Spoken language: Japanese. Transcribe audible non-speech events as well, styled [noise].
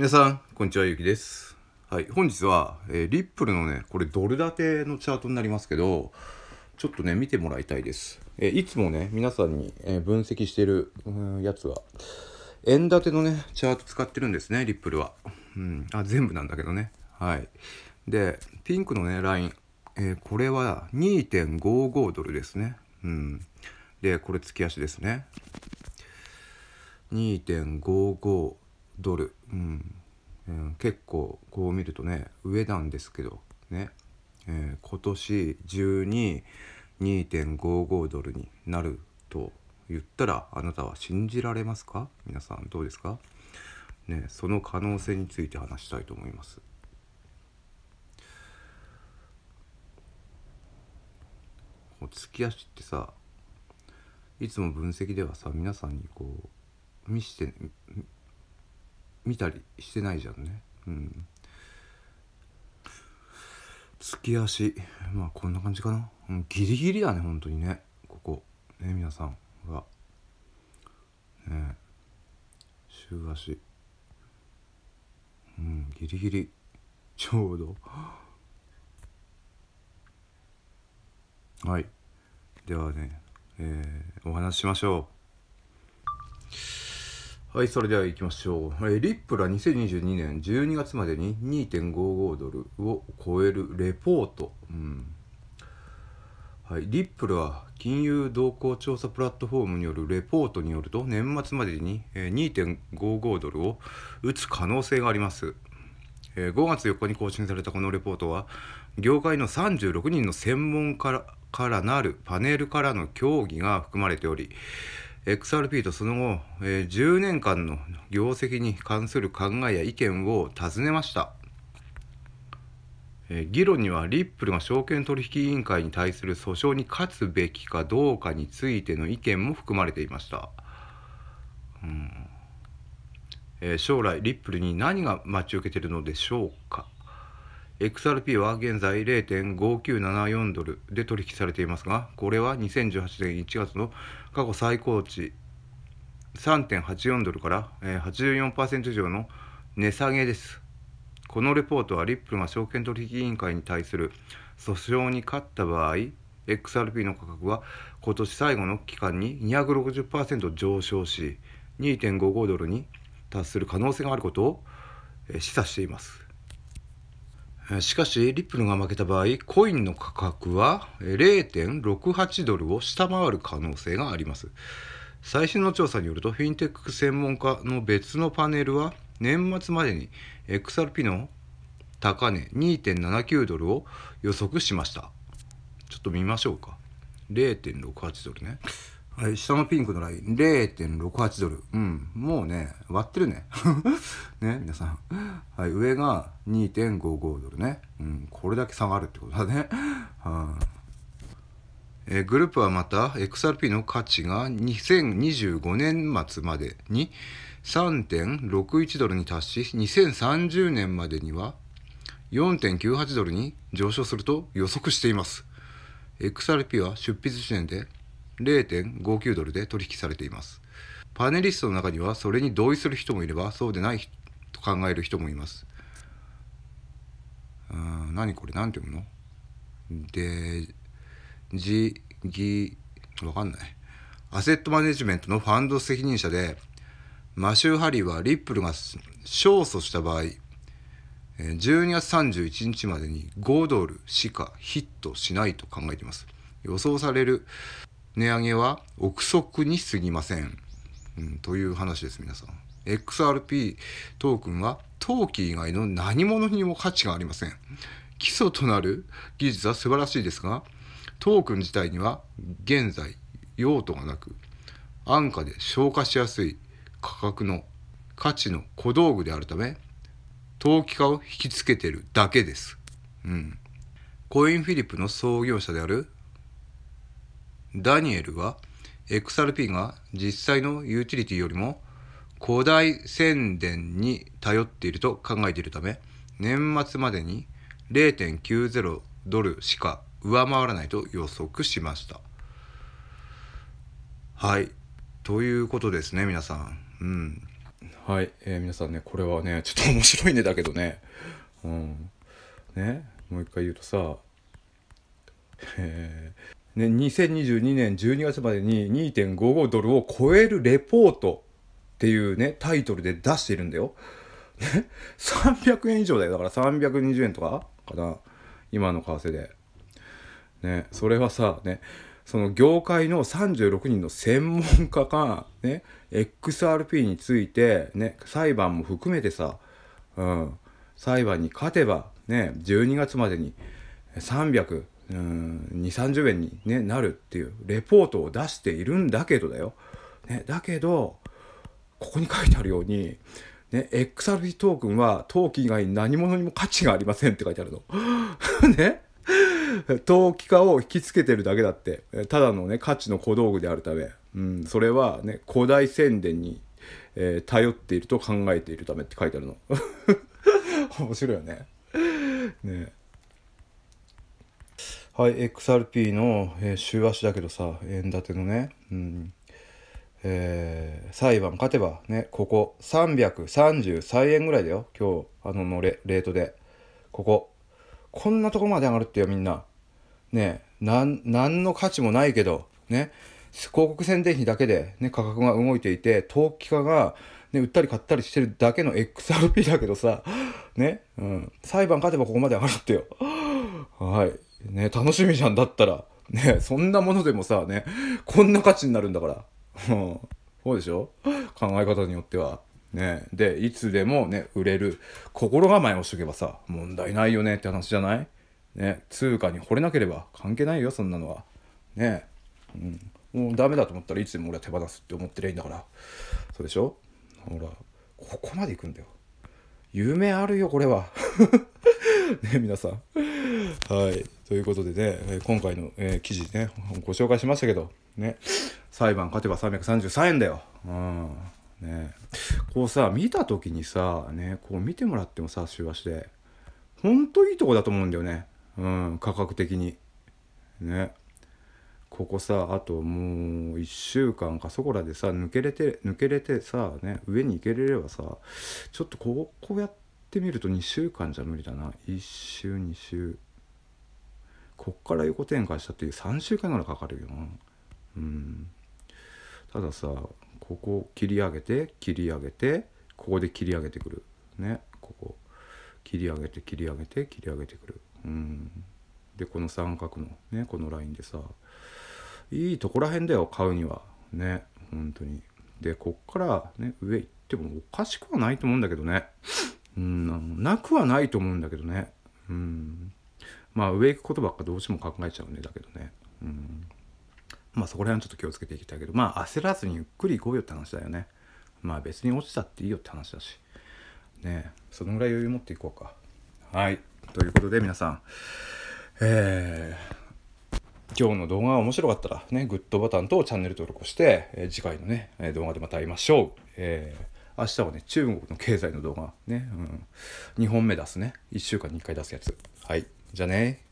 皆さん、こんにちは、ゆうきです。はい、本日は、えー、リップルのね、これドル建てのチャートになりますけど、ちょっとね、見てもらいたいです。えー、いつもね、皆さんに、えー、分析してるやつは、円建てのね、チャート使ってるんですね、リップルは。うん、あ、全部なんだけどね。はい。で、ピンクのね、ライン、えこれは2.55ドルですね。うん。で、これ月足ですね。2.55ドル、うんうん、結構こう見るとね上なんですけどね、えー、今年中に2.55ドルになると言ったらあなたは信じられますか皆さんどうですかね、その可能性について話したいと思います。月足ってさいつも分析ではさ皆さんにこう見して見たりしてないじゃんねうん月足まあこんな感じかな、うん、ギリギリだね本当にねここね皆さんがね週足うんギリギリちょうどはいではねえー、お話ししましょうはい、それでは行きましょう。えリップラ2022年12月までに2.55ドルを超えるレポート。うん、はい、リップルは金融動向調査プラットフォームによるレポートによると年末までに2.55ドルを打つ可能性があります。5月4日に更新されたこのレポートは業界の36人の専門家からなるパネルからの協議が含まれており XRP とその後、えー、10年間の業績に関する考えや意見を尋ねました、えー、議論にはリップルが証券取引委員会に対する訴訟に勝つべきかどうかについての意見も含まれていました、うんえー、将来リップルに何が待ち受けているのでしょうか XRP は現在0.5974ドルで取引されていますが、これは2018年1月の過去最高値3.84ドルから84%以上の値下げです。このレポートはリップルが証券取引委員会に対する訴訟に勝った場合、XRP の価格は今年最後の期間に260%上昇し、2.55ドルに達する可能性があることを示唆しています。しかし、リップルが負けた場合、コインの価格は0.68ドルを下回る可能性があります。最新の調査によると、フィンテック専門家の別のパネルは、年末までに XRP の高値2.79ドルを予測しました。ちょっと見ましょうか。0.68ドルね。はい、下のピンクのライン、0.68ドル。うん、もうね、割ってるね。[laughs] ね、皆さん。はい、上が2.55ドルね。うん、これだけ下がるってことだね。[laughs] はあえグループはまた XRP の価値が2025年末までに3.61ドルに達し2030年までには4.98ドルに上昇すると予測しています XRP は出筆時点で0.59ドルで取引されていますパネリストの中にはそれに同意する人もいればそうでないと考える人もいますうん何これ何て読むのでジギわかんないアセットマネジメントのファンド責任者でマシュー・ハリーはリップルが勝訴した場合12月31日までに5ドルしかヒットしないと考えています予想される値上げは憶測に過ぎません、うん、という話です皆さん XRP トークンは投機以外の何者にも価値がありません基礎となる技術は素晴らしいですがトークン自体には現在用途がなく安価で消化しやすい価格の価値の小道具であるため投機化を引きつけてるだけです、うん、コインフィリップの創業者であるダニエルは XRP が実際のユーティリティよりも古代宣伝に頼っていると考えているため年末までに0.90ドルしか上回らないと予測しましたはいということですね皆さんうんはい、えー、皆さんねこれはねちょっと面白いねだけどねうんねもう一回言うとさえーね、2022年12月までに2.55ドルを超えるレポートっていうね、タイトルで出しているんだよ。ね、300円以上だよ。だから320円とかかな。今の為替で。ね、それはさ、ね、その業界の36人の専門家が、ね、XRP について、ね、裁判も含めてさ、うん、裁判に勝てば、ね、12月までに300、うん2 3 0円に、ね、なるっていうレポートを出しているんだけどだよ、ね、だけどここに書いてあるように、ね、XRP トークンは投機以外に何者にも価値がありませんって書いてあるの。[laughs] ね投機家を引きつけてるだけだってただのね価値の小道具であるため、うん、それはね古代宣伝に、えー、頼っていると考えているためって書いてあるの [laughs] 面白いよねねはい、XRP の、えー、週足だけどさ、円建てのね、うん、えー、裁判勝てばね、ここ333円ぐらいだよ、今日、あののレレートで。ここ。こんなとこまで上がるってよ、みんな。ねなん、なんの価値もないけど、ね、広告宣伝費だけで、ね、価格が動いていて、投機家が、ね、売ったり買ったりしてるだけの XRP だけどさ、ね、うん、裁判勝てばここまで上がるってよ。はい。ね、楽しみじゃんだったら。ね、そんなものでもさ、ね、こんな価値になるんだから。うん。そうでしょ考え方によっては。ね、で、いつでもね、売れる心構えをしとけばさ、問題ないよねって話じゃないね、通貨に惚れなければ関係ないよ、そんなのは。ね、うん。もうダメだと思ったらいつでも俺は手放すって思ってりゃいいんだから。そうでしょほら、ここまで行くんだよ。夢あるよ、これは。[laughs] ね、皆さん。はい。ということでね、え今回の、えー、記事ね、ご紹介しましたけど、ね、裁判勝てば333円だよ。うん。ねこうさ、見た時にさ、ね、こう見てもらってもさ、週足で、ほんといいとこだと思うんだよね。うん、価格的に。ね。ここさあともう1週間かそこらでさ抜けれて抜けれてさね上に行けれればさちょっとこうこうやってみると2週間じゃ無理だな1週2週こっから横展開したって3週間ぐらいかかるよなうんたださここ切り上げて切り上げてここで切り上げてくるねここ切り上げて切り上げて切り上げてくるうんでこの三角のねこのラインでさいいとこら辺だよ買うにはね本当にでこっからね上行ってもおかしくはないと思うんだけどねうんなくはないと思うんだけどねうんまあ上行くことばっかどうしても考えちゃうねだけどねうんまあそこら辺ちょっと気をつけていきたいけどまあ焦らずにゆっくり行こうよって話だよねまあ別に落ちたっていいよって話だしねそのぐらい余裕持っていこうかはいということで皆さんえー、今日の動画が面白かったらね、グッドボタンとチャンネル登録をして、えー、次回のね、え動画でまた会いましょう。えー、明日はね、中国の経済の動画、ね、うん、2本目出すね、1週間に1回出すやつ。はい。じゃあね